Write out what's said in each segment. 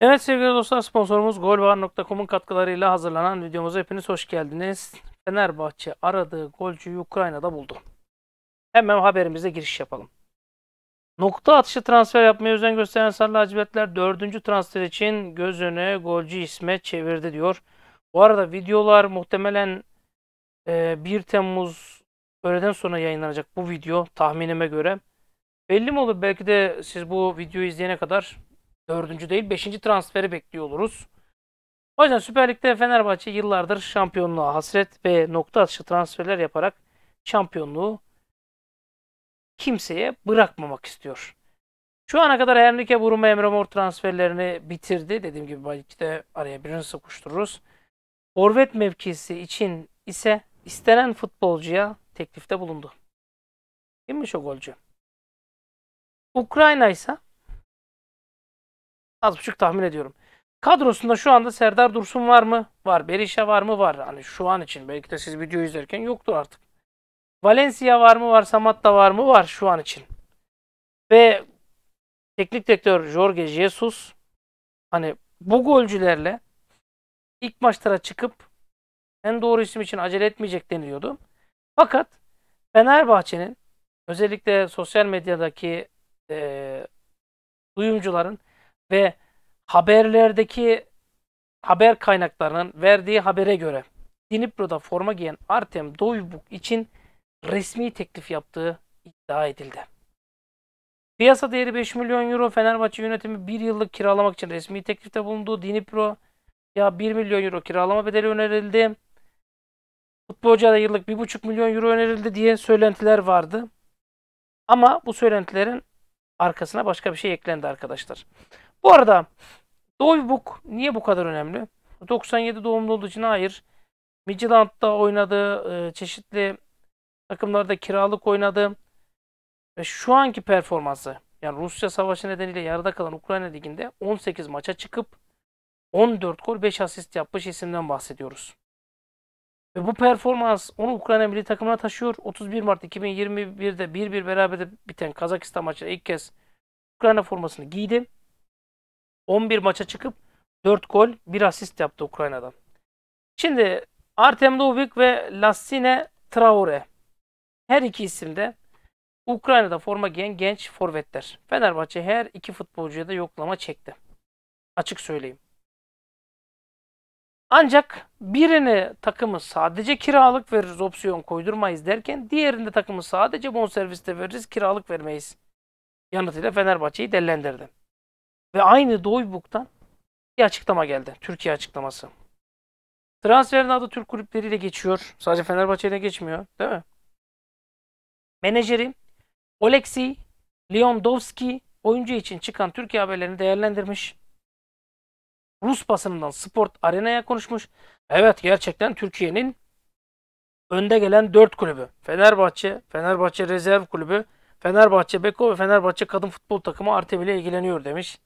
Evet sevgili dostlar sponsorumuz golvar.com'un katkılarıyla hazırlanan videomuza hepiniz hoş geldiniz. Fenerbahçe aradığı golcüyü Ukrayna'da buldu. Hemen haberimize giriş yapalım. Nokta atışı transfer yapmaya özen gösteren Sarı Lacivertler 4. transfer için göz golcü İsmet çevirdi diyor. Bu arada videolar muhtemelen 1 e, Temmuz öğleden sonra yayınlanacak bu video tahminime göre. Belli mi olur belki de siz bu videoyu izleyene kadar dördüncü değil beşinci transferi bekliyor oluruz. O yüzden Süper Lig'de Fenerbahçe yıllardır şampiyonluğa hasret ve nokta atışı transferler yaparak şampiyonluğu kimseye bırakmamak istiyor. Şu ana kadar Henrique Buruma Emre Mor transferlerini bitirdi. Dediğim gibi belki de araya birini sıkıştırırız. Forvet mevkisi için ise istenen futbolcuya teklifte bulundu. Kimmiş o golcü? Ukrayna ise Az buçuk tahmin ediyorum. Kadrosunda şu anda Serdar Dursun var mı? Var. Berisha var mı? Var. Hani şu an için. Belki de siz video izlerken yoktur artık. Valencia var mı? Var. Samat da var mı? Var şu an için. Ve teknik direktör Jorge Jesus hani bu golcülerle ilk maçlara çıkıp en doğru isim için acele etmeyecek deniliyordu. Fakat Fenerbahçe'nin özellikle sosyal medyadaki e, duyumcuların ve haberlerdeki haber kaynaklarının verdiği habere göre Dnipro'da forma giyen Artem Doyubuk için resmi teklif yaptığı iddia edildi. Piyasa değeri 5 milyon euro Fenerbahçe yönetimi 1 yıllık kiralamak için resmi teklifte bulunduğu Dnipro ya 1 milyon euro kiralama bedeli önerildi. Futbolcuya da yıllık 1,5 milyon euro önerildi diye söylentiler vardı. Ama bu söylentilerin arkasına başka bir şey eklendi arkadaşlar. Bu arada Doybook niye bu kadar önemli? 97 doğumlu olduğu için hayır. Midland'da oynadı. E, çeşitli takımlarda kiralık oynadı. Ve şu anki performansı yani Rusya savaşı nedeniyle yarıda kalan Ukrayna liginde 18 maça çıkıp 14 gol 5 asist yapmış isimden bahsediyoruz. Ve bu performans onu Ukrayna milli takımına taşıyor. 31 Mart 2021'de 1-1 beraber biten Kazakistan maçında ilk kez Ukrayna formasını giydi. 11 maça çıkıp 4 gol 1 asist yaptı Ukrayna'dan. Şimdi Artem Dubik ve Lassine Traore. Her iki isim de Ukrayna'da forma giyen genç forvetler. Fenerbahçe her iki futbolcuya da yoklama çekti. Açık söyleyeyim. Ancak birini takımı sadece kiralık veririz opsiyon koydurmayız derken diğerinde takımı sadece bonserviste veririz kiralık vermeyiz yanıtıyla Fenerbahçe'yi dellendirdi. Ve aynı Doğubuk'tan bir açıklama geldi. Türkiye açıklaması. Transferin adı Türk kulüpleriyle geçiyor. Sadece Fenerbahçe geçmiyor. Değil mi? Menajeri Oleksiy Leondowski oyuncu için çıkan Türkiye haberlerini değerlendirmiş. Rus basınından Sport Arena'ya konuşmuş. Evet gerçekten Türkiye'nin önde gelen 4 kulübü. Fenerbahçe, Fenerbahçe Rezerv Kulübü, Fenerbahçe Beko ve Fenerbahçe Kadın Futbol Takımı Artem ile ilgileniyor demiş.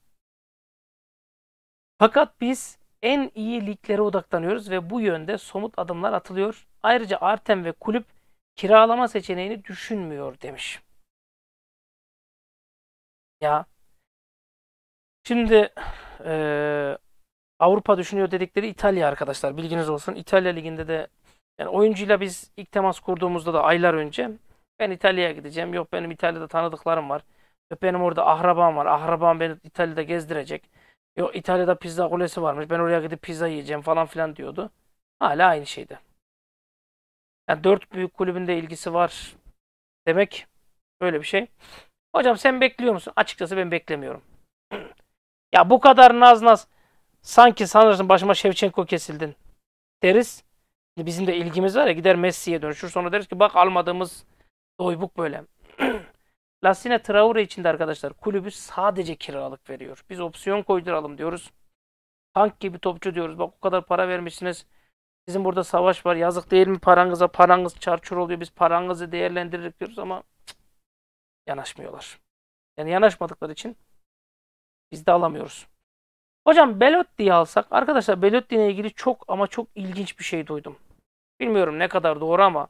Fakat biz en iyi liglere odaklanıyoruz ve bu yönde somut adımlar atılıyor. Ayrıca Artem ve kulüp kiralama seçeneğini düşünmüyor demiş. Ya şimdi e, Avrupa düşünüyor dedikleri İtalya arkadaşlar bilginiz olsun. İtalya liginde de yani oyuncuyla biz ilk temas kurduğumuzda da aylar önce ben İtalya'ya gideceğim. Yok benim İtalya'da tanıdıklarım var. Yok benim orada ahrabam var. Ahrabam beni İtalya'da gezdirecek. Yok İtalya'da pizza kulesi varmış. Ben oraya gidip pizza yiyeceğim falan filan diyordu. Hala aynı şeydi. Yani dört büyük kulübünde ilgisi var demek böyle bir şey. Hocam sen bekliyor musun? Açıkçası ben beklemiyorum. ya bu kadar naz naz sanki sanırsın başıma Şevçenko kesildin deriz. Bizim de ilgimiz var ya gider Messi'ye dönüşür. Sonra deriz ki bak almadığımız doybuk böyle. Lassine Traore için de arkadaşlar kulübü sadece kiralık veriyor. Biz opsiyon koyduralım diyoruz. Hank gibi topçu diyoruz. Bak o kadar para vermişsiniz. Bizim burada savaş var. Yazık değil mi paranıza? Paranız çarçur oluyor. Biz paranızı değerlendirir diyoruz ama cık, yanaşmıyorlar. Yani yanaşmadıkları için biz de alamıyoruz. Hocam Belotti'yi alsak. Arkadaşlar Belotti ilgili çok ama çok ilginç bir şey duydum. Bilmiyorum ne kadar doğru ama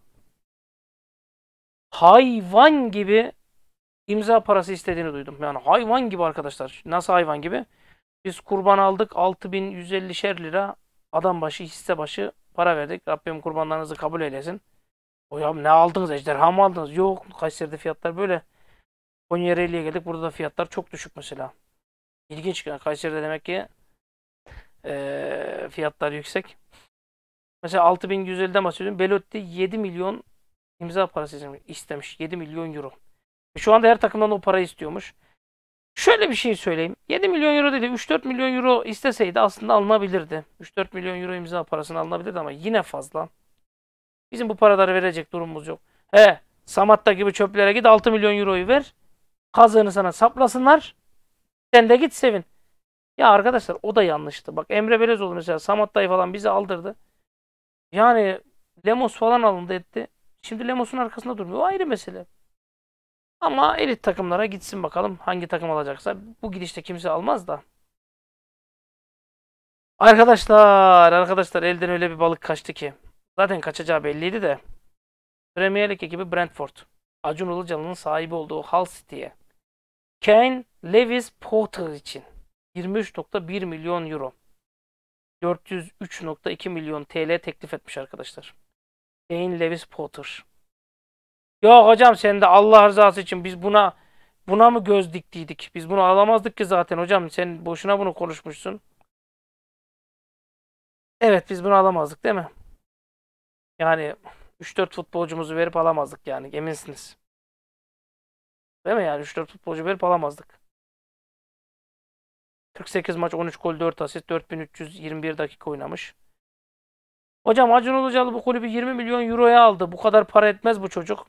hayvan gibi imza parası istediğini duydum. Yani hayvan gibi arkadaşlar. Nasıl hayvan gibi? Biz kurban aldık 6150'şer lira adam başı hisse başı para verdik. Rabbim kurbanlarınızı kabul eylesin. ya ne aldınız ejderha mı aldınız? Yok Kayseri'de fiyatlar böyle. Konya geldik burada da fiyatlar çok düşük mesela. İlginç Kayseri'de demek ki e, fiyatlar yüksek. Mesela 6150'den bahsediyorum. Belotti 7 milyon imza parası istemiş. 7 milyon euro. Şu anda her takımdan o parayı istiyormuş. Şöyle bir şey söyleyeyim. 7 milyon euro dedi, de 3-4 milyon euro isteseydi aslında alınabilirdi. 3-4 milyon euro imza parasını alınabilirdi ama yine fazla. Bizim bu paraları verecek durumumuz yok. He, Samatta gibi çöplere git 6 milyon euroyu ver. Kazığını sana saplasınlar. Sen de git sevin. Ya arkadaşlar o da yanlıştı. Bak Emre Belezoğlu mesela Samatta'yı falan bizi aldırdı. Yani Lemos falan alındı etti. Şimdi Lemos'un arkasında durmuyor. O ayrı mesele. Ama elit takımlara gitsin bakalım hangi takım alacaksa. Bu gidişte kimse almaz da. Arkadaşlar, arkadaşlar elden öyle bir balık kaçtı ki. Zaten kaçacağı belliydi de. Premier League ekibi Brentford. Acun Ilıcalı'nın sahibi olduğu Hull City'ye. Kane, Lewis, Potter için 23.1 milyon euro. 403.2 milyon TL teklif etmiş arkadaşlar. Kane, Lewis, Potter. Yok hocam sen de Allah rızası için biz buna buna mı göz diktiydik? Biz bunu alamazdık ki zaten hocam. Sen boşuna bunu konuşmuşsun. Evet biz bunu alamazdık değil mi? Yani 3-4 futbolcumuzu verip alamazdık yani eminsiniz. Değil mi yani 3-4 futbolcu verip alamazdık. 48 maç 13 gol 4 asit 4321 dakika oynamış. Hocam Acun Ilıcalı bu kulübü 20 milyon euroya aldı. Bu kadar para etmez bu çocuk.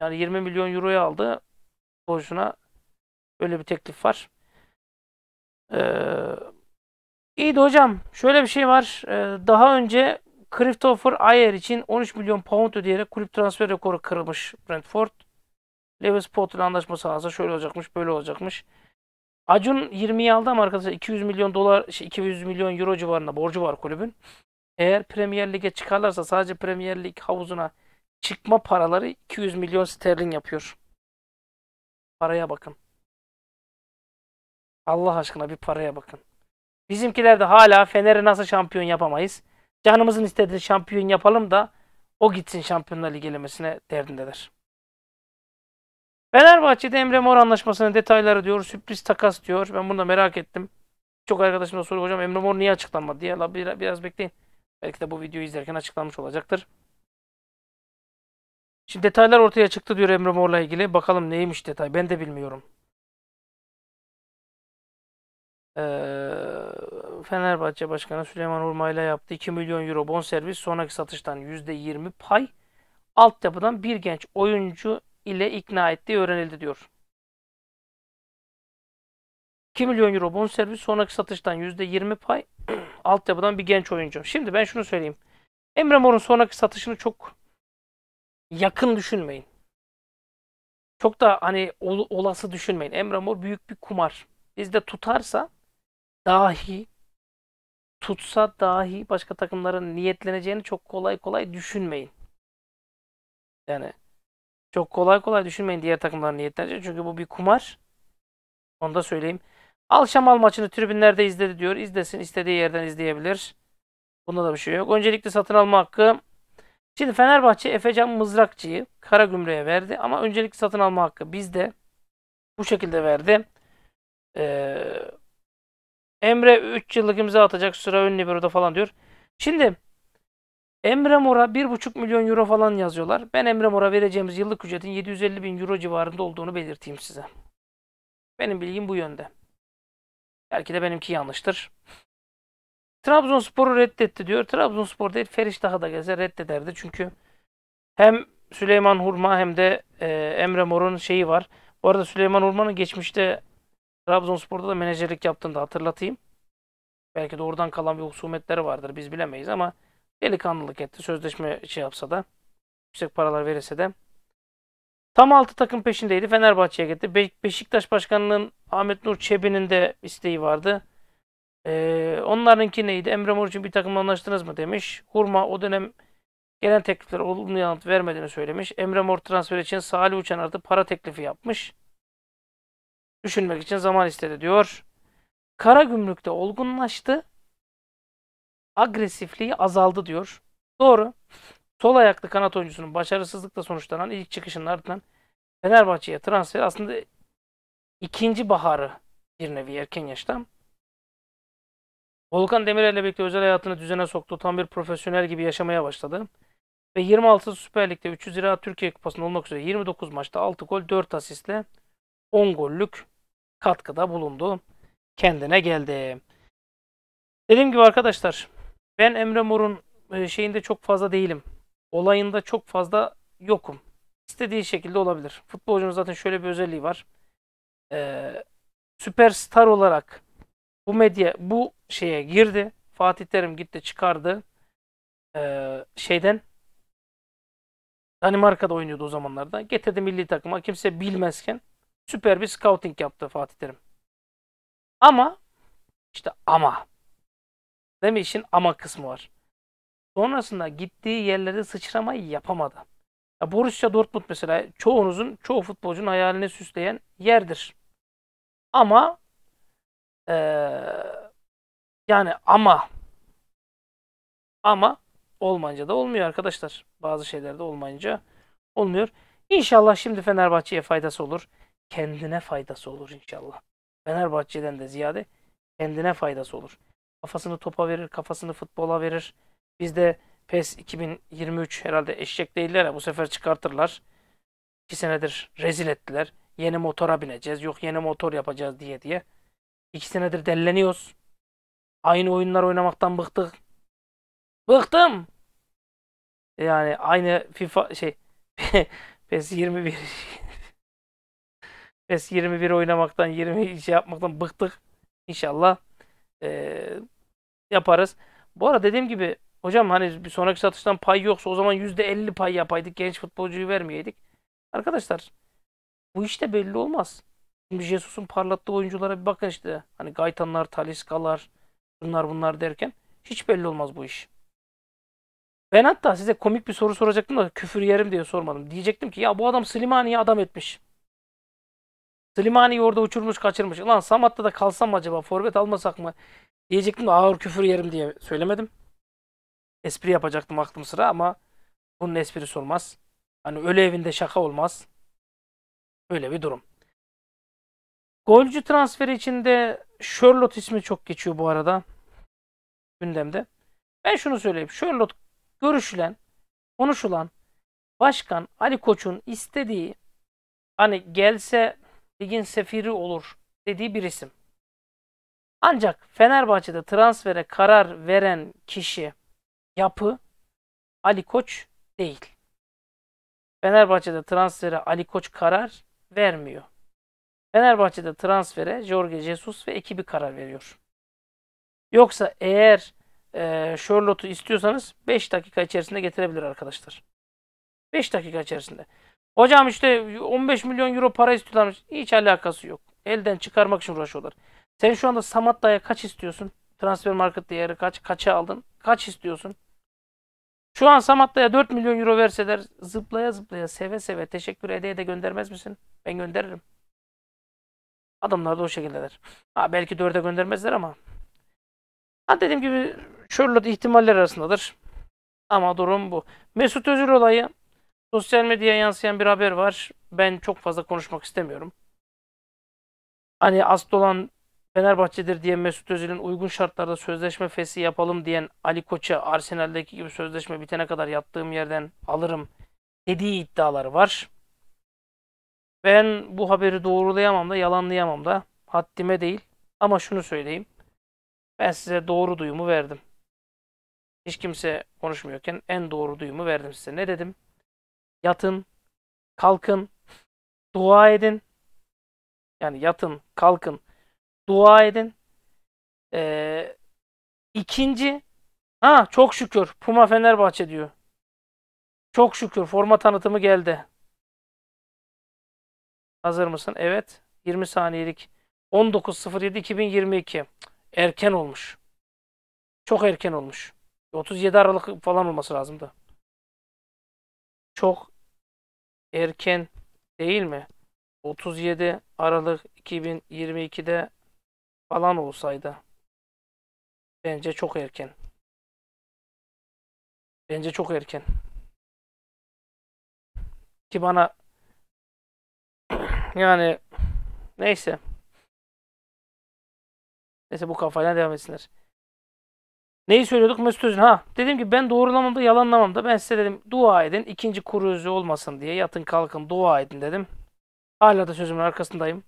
Yani 20 milyon euroya aldı. Boşuna öyle bir teklif var. Ee, de hocam. Şöyle bir şey var. Ee, daha önce Christopher Ayer için 13 milyon pound ödeyerek kulüp transfer rekoru kırılmış Brentford. Lewis Potter anlaşması sağlasa şöyle olacakmış, böyle olacakmış. Acun 20'yi aldı ama arkadaşlar 200 milyon dolar, 200 şey, milyon euro civarında borcu var kulübün. Eğer Premier Lig'e çıkarlarsa sadece Premier Lig havuzuna çıkma paraları 200 milyon sterlin yapıyor. Paraya bakın. Allah aşkına bir paraya bakın. Bizimkiler de hala Fener'i nasıl şampiyon yapamayız? Canımızın istediği şampiyon yapalım da o gitsin Şampiyonlar Ligi elemesine derdindeler. Fenerbahçe'de Emre Mor anlaşmasının detayları diyor. Sürpriz takas diyor. Ben bunu da merak ettim. Çok arkadaşım da soruyor hocam Emre Mor niye açıklanmadı diye. biraz bekleyin. Belki de bu videoyu izlerken açıklanmış olacaktır. Şimdi detaylar ortaya çıktı diyor Emre Mor'la ilgili. Bakalım neymiş detay. Ben de bilmiyorum. Ee, Fenerbahçe Başkanı Süleyman Urmay'la yaptı. 2 milyon euro bonservis sonraki satıştan %20 pay. Altyapıdan bir genç oyuncu ile ikna ettiği öğrenildi diyor. 2 milyon euro bonservis sonraki satıştan %20 pay. Altyapıdan bir genç oyuncu. Şimdi ben şunu söyleyeyim. Emre Mor'un sonraki satışını çok yakın düşünmeyin. Çok da hani ol, olası düşünmeyin. Emre Mor büyük bir kumar. Bizde tutarsa dahi tutsa dahi başka takımların niyetleneceğini çok kolay kolay düşünmeyin. Yani çok kolay kolay düşünmeyin diğer takımların niyetleneceğini. Çünkü bu bir kumar. Onu da söyleyeyim. Alşamal maçını tribünlerde izledi diyor. İzlesin istediği yerden izleyebilir. Bunda da bir şey yok. Öncelikle satın alma hakkı Şimdi Fenerbahçe Efecan Mızrakçı'yı Karagümrük'e verdi ama öncelikli satın alma hakkı bizde. Bu şekilde verdi. Ee, Emre 3 yıllık imza atacak sıra ön libero'da falan diyor. Şimdi Emre Mor'a 1,5 milyon euro falan yazıyorlar. Ben Emre Mor'a vereceğimiz yıllık ücretin 750 bin euro civarında olduğunu belirteyim size. Benim bilgim bu yönde. Belki de benimki yanlıştır. Trabzonspor'u reddetti diyor. Trabzonspor değil Feriştah'ı da gelse reddederdi. Çünkü hem Süleyman Hurma hem de e, Emre Mor'un şeyi var. Bu arada Süleyman Hurma'nın geçmişte Trabzonspor'da da menajerlik yaptığını da hatırlatayım. Belki de oradan kalan bir husumetleri vardır biz bilemeyiz ama delikanlılık etti. Sözleşme şey yapsa da yüksek paralar verirse de. Tam 6 takım peşindeydi. Fenerbahçe'ye gitti. Be Beşiktaş Başkanı'nın Ahmet Nur Çebi'nin de isteği vardı. Ee, onlarınki neydi? Emre Mor için bir takımla anlaştınız mı demiş. Hurma o dönem gelen teklifler olumlu yanıt vermediğini söylemiş. Emre Mor transfer için Salih Uçan artı para teklifi yapmış. Düşünmek için zaman istedi diyor. Kara gümrükte olgunlaştı. Agresifliği azaldı diyor. Doğru. Sol ayaklı kanat oyuncusunun başarısızlıkla sonuçlanan ilk çıkışının ardından Fenerbahçe'ye transfer aslında ikinci baharı bir nevi erken yaşta Volkan Demirel ile birlikte özel hayatını düzene soktu. Tam bir profesyonel gibi yaşamaya başladı. Ve 26 Süper Lig'de 300 lira Türkiye Kupası'nda olmak üzere 29 maçta 6 gol 4 asistle 10 gollük katkıda bulundu. Kendine geldi. Dediğim gibi arkadaşlar ben Emre Mor'un e, şeyinde çok fazla değilim. Olayında çok fazla yokum. İstediği şekilde olabilir. Futbolcunun zaten şöyle bir özelliği var. Ee, süperstar olarak bu medya bu şeye girdi. Fatih Terim gitti çıkardı. Ee, şeyden Danimarka'da oynuyordu o zamanlarda. Getirdi milli takıma kimse bilmezken süper bir scouting yaptı Fatih Terim. Ama işte ama değil mi işin ama kısmı var. Sonrasında gittiği yerlerde sıçramayı yapamadı. Ya Borussia Dortmund mesela çoğunuzun, çoğu futbolcunun hayalini süsleyen yerdir. Ama ee, yani ama ama olmayınca da olmuyor arkadaşlar. Bazı şeylerde olmayınca olmuyor. İnşallah şimdi Fenerbahçe'ye faydası olur. Kendine faydası olur inşallah. Fenerbahçe'den de ziyade kendine faydası olur. Kafasını topa verir, kafasını futbola verir. Biz de PES 2023 herhalde eşek değiller ya bu sefer çıkartırlar. İki senedir rezil ettiler. Yeni motora bineceğiz, yok yeni motor yapacağız diye diye. İki senedir delleniyoruz. Aynı oyunlar oynamaktan bıktık. Bıktım. Yani aynı FIFA şey PES 21 PES 21 oynamaktan 20 şey yapmaktan bıktık. İnşallah ee, yaparız. Bu arada dediğim gibi hocam hani bir sonraki satıştan pay yoksa o zaman %50 pay yapaydık. Genç futbolcuyu vermeyeydik. Arkadaşlar bu işte belli olmaz. Jesus'un parlattığı oyunculara bir bakın işte. Hani Gaytanlar, Taliskalar, bunlar bunlar derken hiç belli olmaz bu iş. Ben hatta size komik bir soru soracaktım da küfür yerim diye sormadım. Diyecektim ki ya bu adam Slimani'yi adam etmiş. Slimani'yi orada uçurmuş kaçırmış. Lan Samat'ta da kalsam acaba forvet almasak mı? Diyecektim de ağır küfür yerim diye söylemedim. Espri yapacaktım aklım sıra ama bunun espr'i olmaz. Hani öyle evinde şaka olmaz. Öyle bir durum. Golcü transferi içinde Sherlock ismi çok geçiyor bu arada gündemde. Ben şunu söyleyeyim. Sherlock görüşülen, konuşulan başkan Ali Koç'un istediği hani gelse ligin sefiri olur dediği bir isim. Ancak Fenerbahçe'de transfere karar veren kişi, yapı Ali Koç değil. Fenerbahçe'de transfere Ali Koç karar vermiyor. Fenerbahçe'de transfere Jorge Jesus ve ekibi karar veriyor. Yoksa eğer e, Charlotte'u istiyorsanız 5 dakika içerisinde getirebilir arkadaşlar. 5 dakika içerisinde. Hocam işte 15 milyon euro para istiyorlarmış. Hiç alakası yok. Elden çıkarmak için uğraşıyorlar. Sen şu anda Samatta'ya kaç istiyorsun? Transfer market değeri kaç? Kaça aldın? Kaç istiyorsun? Şu an Samatta'ya 4 milyon euro verseler zıplaya zıplaya seve seve teşekkür ede de göndermez misin? Ben gönderirim. Adamlar da o şekildeler. Ha, belki 4'e göndermezler ama. Ha, dediğim gibi Charlotte ihtimaller arasındadır. Ama durum bu. Mesut Özil olayı sosyal medyaya yansıyan bir haber var. Ben çok fazla konuşmak istemiyorum. Hani asıl olan Fenerbahçe'dir diye Mesut Özil'in uygun şartlarda sözleşme fesi yapalım diyen Ali Koç'a Arsenal'deki gibi sözleşme bitene kadar yattığım yerden alırım dediği iddiaları var. Ben bu haberi doğrulayamam da yalanlayamam da haddime değil. Ama şunu söyleyeyim. Ben size doğru duyumu verdim. Hiç kimse konuşmuyorken en doğru duyumu verdim size. Ne dedim? Yatın, kalkın, dua edin. Yani yatın, kalkın, dua edin. Ee, ikinci, ha çok şükür Puma Fenerbahçe diyor. Çok şükür forma tanıtımı geldi. Hazır mısın? Evet. 20 saniyelik. 19.07.2022. Erken olmuş. Çok erken olmuş. 37 Aralık falan olması lazımdı. Çok erken değil mi? 37 Aralık 2022'de falan olsaydı. Bence çok erken. Bence çok erken. Ki bana yani neyse. Neyse bu kafayla devam etsinler. Neyi söylüyorduk Mesut Özil? Ha dedim ki ben doğrulamam da yalanlamam da ben size dedim dua edin ikinci kuru olmasın diye yatın kalkın dua edin dedim. Hala da sözümün arkasındayım.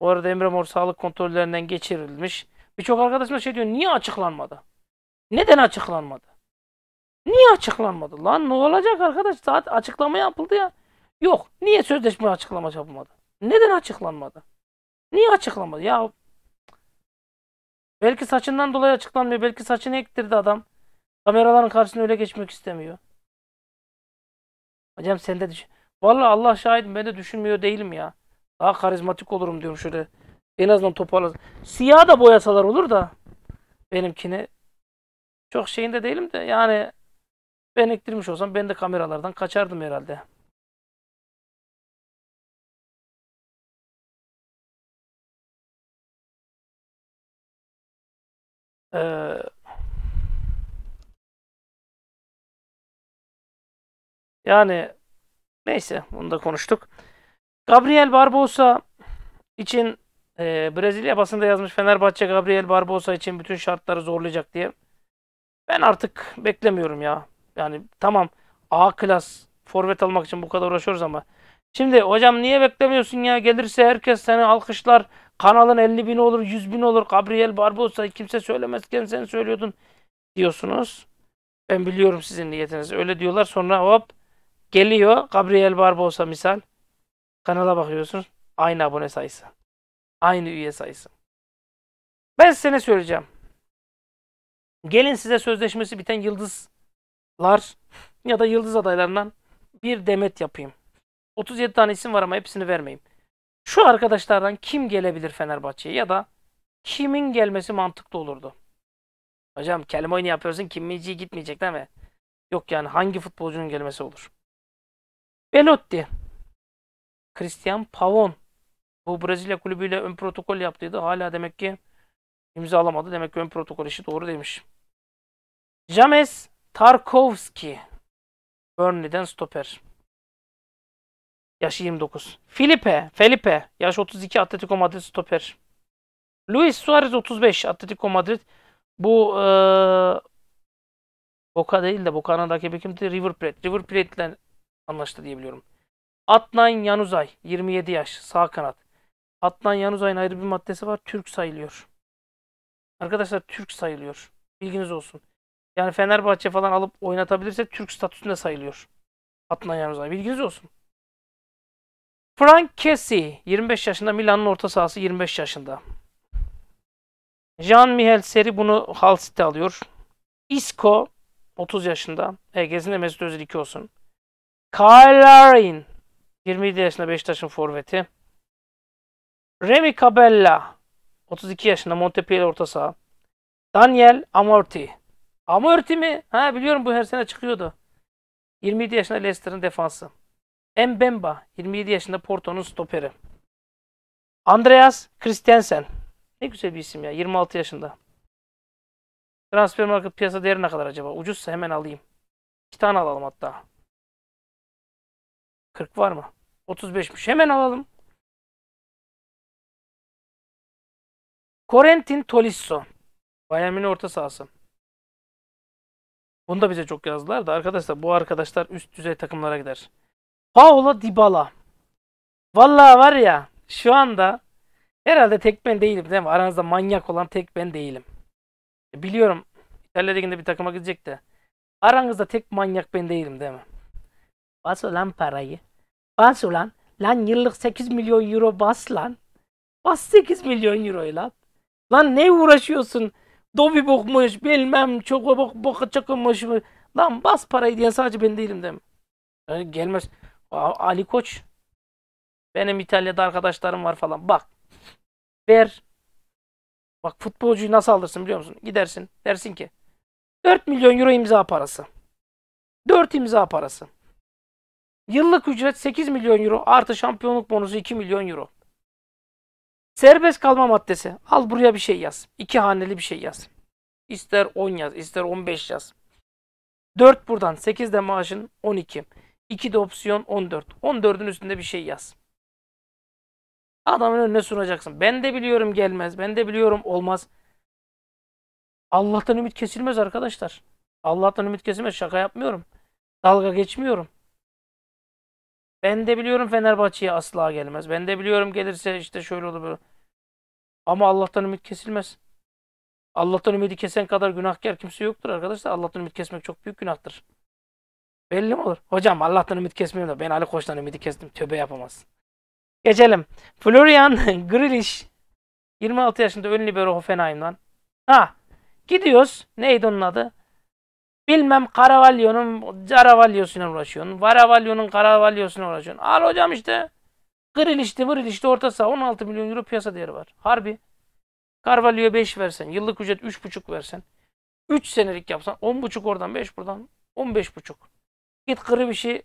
Bu arada Emre Mor sağlık kontrollerinden geçirilmiş. Birçok arkadaşım da şey diyor niye açıklanmadı? Neden açıklanmadı? Niye açıklanmadı? Lan ne olacak arkadaş? Saat açıklama yapıldı ya. Yok. Niye sözleşme açıklaması yapılmadı? Neden açıklanmadı? Niye açıklamadı? Ya belki saçından dolayı açıklanmıyor. Belki saçını ektirdi adam. Kameraların karşısında öyle geçmek istemiyor. Hocam sen de düşün. Vallahi Allah şahidim ben de düşünmüyor değilim ya. Daha karizmatik olurum diyorum şöyle. En azından toparlasın. Siyah da boyasalar olur da benimkini. Çok şeyinde değilim de yani ben ektirmiş olsam ben de kameralardan kaçardım herhalde. Ee, yani neyse bunu da konuştuk. Gabriel Barbosa için e, Brezilya basında yazmış Fenerbahçe Gabriel Barbosa için bütün şartları zorlayacak diye. Ben artık beklemiyorum ya. Yani tamam A klas forvet almak için bu kadar uğraşıyoruz ama. Şimdi hocam niye beklemiyorsun ya? Gelirse herkes seni alkışlar, kanalın 50 bin olur, 100 bin olur. Gabriel Barbosa kimse söylemezken sen söylüyordun diyorsunuz. Ben biliyorum sizin niyetinizi. Öyle diyorlar sonra hop geliyor Gabriel Barbosa misal. Kanala bakıyorsunuz. Aynı abone sayısı. Aynı üye sayısı. Ben size ne söyleyeceğim? Gelin size sözleşmesi biten yıldızlar ya da yıldız adaylarından bir demet yapayım. 37 tane isim var ama hepsini vermeyeyim. Şu arkadaşlardan kim gelebilir Fenerbahçe'ye ya da kimin gelmesi mantıklı olurdu? Hocam kelime oyunu yapıyorsun kimmici gitmeyecek değil mi? Yok yani hangi futbolcunun gelmesi olur? Belotti. Christian Pavon. Bu Brezilya kulübüyle ön protokol yaptıydı. Hala demek ki imzalamadı. Demek ki ön protokol işi doğru demiş. James Tarkovski. Burnley'den stoper. Yaşı 29. Felipe, Felipe. Yaş 32 Atletico Madrid stoper. Luis Suarez 35 Atletico Madrid. Bu e, Boca değil de Boca'nın rakibi kimdi? River Plate. River Plate anlaştı diyebiliyorum. biliyorum. Adnan Yanuzay 27 yaş sağ kanat. Adnan Yanuzay'ın ayrı bir maddesi var. Türk sayılıyor. Arkadaşlar Türk sayılıyor. Bilginiz olsun. Yani Fenerbahçe falan alıp oynatabilirse Türk statüsünde sayılıyor. Adnan Yanuzay. Bilginiz olsun. Frankesi 25 yaşında Milan'ın orta sahası 25 yaşında. Jean Michel Seri bunu Halsit'te alıyor. Isco 30 yaşında. Herkesin de Mesut Özil 2 olsun. Kyle Larin 27 yaşında Beşiktaş'ın forveti. Remy Cabella 32 yaşında Montpellier orta saha. Daniel Amorti. Amorti mi? Ha biliyorum bu her sene çıkıyordu. 27 yaşında Leicester'ın defansı. Mbemba 27 yaşında Porto'nun stoperi. Andreas Christensen. Ne güzel bir isim ya 26 yaşında. Transfer market piyasa değeri ne kadar acaba? Ucuzsa hemen alayım. İki tane alalım hatta. 40 var mı? 35'miş. Hemen alalım. Corentin Tolisso. Bayern'in orta sahası. Bunu da bize çok yazdılar da arkadaşlar bu arkadaşlar üst düzey takımlara gider. Paolo Dybala. Vallahi var ya şu anda herhalde tek ben değilim değil mi? Aranızda manyak olan tek ben değilim. E, biliyorum İtalya Ligi'nde bir takıma gidecek de. Aranızda tek manyak ben değilim değil mi? Bas ulan parayı. Bas ulan. Lan yıllık 8 milyon euro bas lan. Bas 8 milyon euroyu lan. Lan ne uğraşıyorsun? Dobi bokmuş bilmem çok bok boka çıkmış. Lan bas parayı diyen sadece ben değilim değil mi? Yani gelmez. Ali Koç benim İtalya'da arkadaşlarım var falan. Bak. Ver. Bak futbolcuyu nasıl alırsın biliyor musun? Gidersin. Dersin ki 4 milyon euro imza parası. 4 imza parası. Yıllık ücret 8 milyon euro artı şampiyonluk bonusu 2 milyon euro. Serbest kalma maddesi. Al buraya bir şey yaz. İki haneli bir şey yaz. İster 10 yaz, ister 15 yaz. 4 buradan, 8 de maaşın 12. 2 de opsiyon 14. 14'ün üstünde bir şey yaz. Adamın önüne sunacaksın. Ben de biliyorum gelmez. Ben de biliyorum olmaz. Allah'tan ümit kesilmez arkadaşlar. Allah'tan ümit kesilmez. Şaka yapmıyorum. Dalga geçmiyorum. Ben de biliyorum Fenerbahçe'ye asla gelmez. Ben de biliyorum gelirse işte şöyle olur böyle. Ama Allah'tan ümit kesilmez. Allah'tan ümidi kesen kadar günahkar kimse yoktur arkadaşlar. Allah'tan ümit kesmek çok büyük günahtır. Belli mi olur? Hocam Allah'tan ümit kesmiyorum da ben Ali Koç'tan ümidi kestim. tövbe yapamazsın. Geçelim. Florian Grilish 26 yaşında ön libero Hoffenheim'dan. Ha gidiyoruz. Neydi onun adı? Bilmem Caravaglio'nun Caravaglio'suna uğraşıyorsun. Varavaglio'nun Caravaglio'suna uğraşıyorsun. Al hocam işte. Grilish'ti Grilish'ti orta saha 16 milyon euro piyasa değeri var. Harbi. Carvalho'ya 5 versen. Yıllık ücret 3,5 versen. 3 senelik yapsan. 10,5 oradan 5 buradan. 15,5. Git Gribiş'i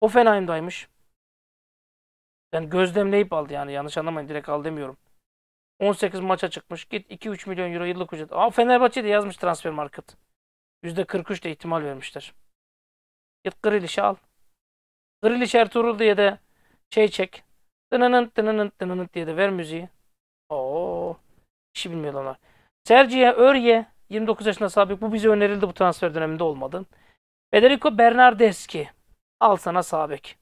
Offenheim'daymış. Yani gözlemleyip aldı yani yanlış anlamayın direkt al demiyorum. 18 maça çıkmış. Git 2-3 milyon euro yıllık ücret. Aa Fenerbahçe de yazmış transfer market. %43 de ihtimal vermişler. Git Grealish'i al. Grealish Ertuğrul diye de şey çek. Dınınınt dınınınt dınınınt diye de ver müziği. Oo. İşi bilmiyorlar. Sergiye Örye 29 yaşında sabit. Bu bize önerildi bu transfer döneminde olmadı. Federico Bernardeschi. Al sana sabek.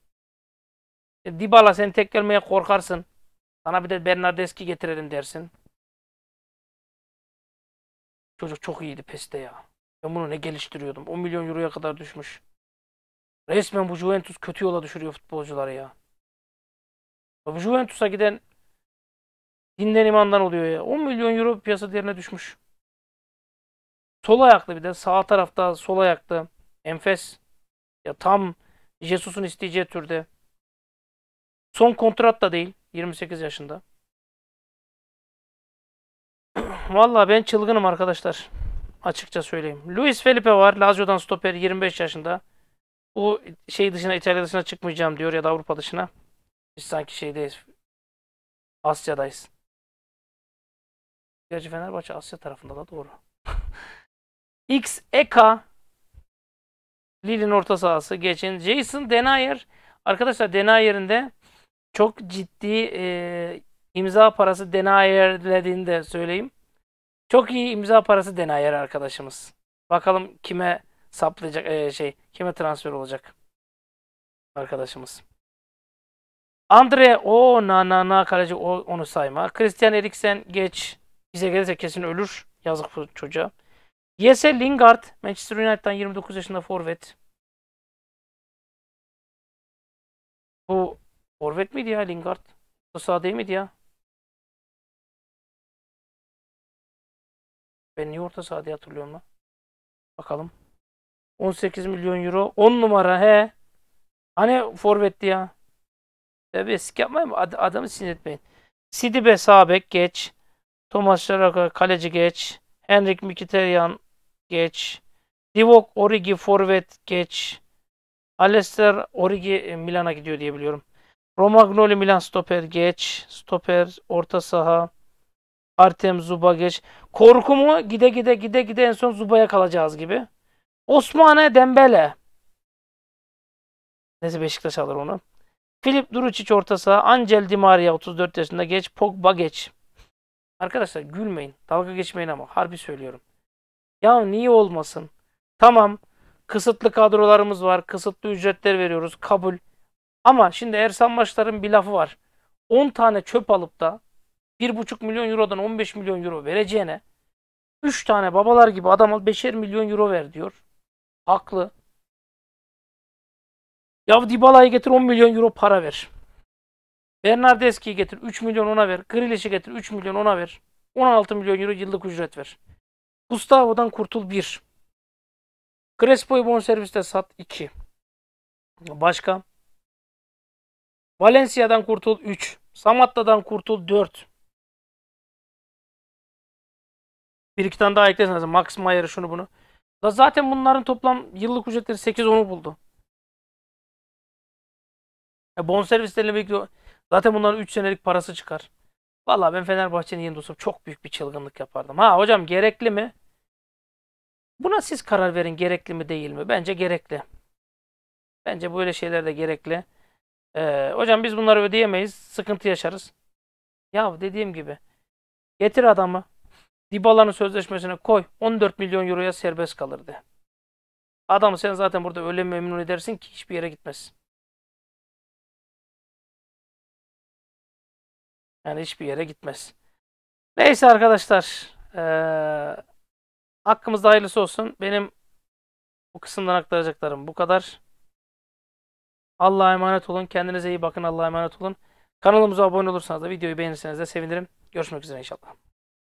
E, Dybala sen tek gelmeye korkarsın. Sana bir de Bernardeschi getirelim dersin. Çocuk çok iyiydi peste ya. Ben bunu ne geliştiriyordum. 10 milyon euroya kadar düşmüş. Resmen bu Juventus kötü yola düşürüyor futbolcuları ya. Bu Juventus'a giden dinden imandan oluyor ya. 10 milyon euro piyasa değerine düşmüş. Sol ayaklı bir de sağ tarafta sol ayaklı. Enfes. Ya tam Jesus'un isteyeceği türde. Son kontrat da değil. 28 yaşında. Valla ben çılgınım arkadaşlar. Açıkça söyleyeyim. Luis Felipe var. Lazio'dan stoper 25 yaşında. O şey dışına İtalya dışına çıkmayacağım diyor ya da Avrupa dışına. Biz sanki şeydeyiz. Asya'dayız. Gerçi Fenerbahçe Asya tarafında da doğru. X Eka Lille'in orta sahası geçen. Jason Denayer. Arkadaşlar Denayer'in de çok ciddi e, imza parası Denayer'lediğini de söyleyeyim. Çok iyi imza parası Denayer arkadaşımız. Bakalım kime saplayacak e, şey kime transfer olacak arkadaşımız. Andre o na na na kaleci o, onu sayma. Christian Eriksen geç. Bize gelirse kesin ölür. Yazık bu çocuğa. Jesse Lingard Manchester United'dan 29 yaşında forvet. Bu forvet miydi ya Lingard? Bu sağ değil miydi ya? Ben niye orta saha diye hatırlıyorum lan. Bakalım. 18 milyon euro. 10 numara he. Hani forvetti ya. Tabii eski yapmayın. Ad adamı sinir etmeyin. Sidibe Sabek geç. Thomas Şaraka kaleci geç. Henrik Mkhitaryan geç. Divock Origi forvet geç. Alester Origi e, Milan'a gidiyor diye biliyorum. Romagnoli Milan stoper geç. Stoper orta saha. Artem Zuba geç. Korkumu gide gide gide gide en son Zuba'ya kalacağız gibi. Osmane Dembele. Neyse Beşiktaş alır onu. Filip Duruçic orta saha. Angel Di Maria 34 yaşında geç. Pogba geç. Arkadaşlar gülmeyin. Dalga geçmeyin ama. Harbi söylüyorum. Ya niye olmasın? Tamam kısıtlı kadrolarımız var, kısıtlı ücretler veriyoruz, kabul. Ama şimdi Ersan Başlar'ın bir lafı var. 10 tane çöp alıp da 1,5 milyon eurodan 15 milyon euro vereceğine 3 tane babalar gibi adam al 5'er milyon euro ver diyor. Haklı. Ya Dybala'yı getir 10 milyon euro para ver. Bernardeski'yi getir 3 milyon ona ver. Grealish'i getir 3 milyon ona ver. 16 milyon euro yıllık ücret ver. Gustavo'dan kurtul 1. Crespo'yu bonserviste sat 2. Başka? Valencia'dan kurtul 3. Samatta'dan kurtul 4. Bir iki tane daha eklerseniz. Max Mayer'ı şunu bunu. zaten bunların toplam yıllık ücretleri 8-10'u buldu. E bonservisleriyle birlikte zaten bunların 3 senelik parası çıkar. Vallahi ben Fenerbahçe'nin yerinde olsam çok büyük bir çılgınlık yapardım. Ha hocam gerekli mi? Buna siz karar verin gerekli mi değil mi? Bence gerekli. Bence böyle şeyler de gerekli. Ee, hocam biz bunları ödeyemeyiz. Sıkıntı yaşarız. Ya dediğim gibi getir adamı. Dybala'nın sözleşmesine koy. 14 milyon euroya serbest kalırdı. Adamı sen zaten burada öyle memnun edersin ki hiçbir yere gitmez. Yani hiçbir yere gitmez. Neyse arkadaşlar. Ee, hakkımızda hayırlısı olsun. Benim bu kısımdan aktaracaklarım bu kadar. Allah'a emanet olun. Kendinize iyi bakın. Allah'a emanet olun. Kanalımıza abone olursanız da videoyu beğenirseniz de sevinirim. Görüşmek üzere inşallah.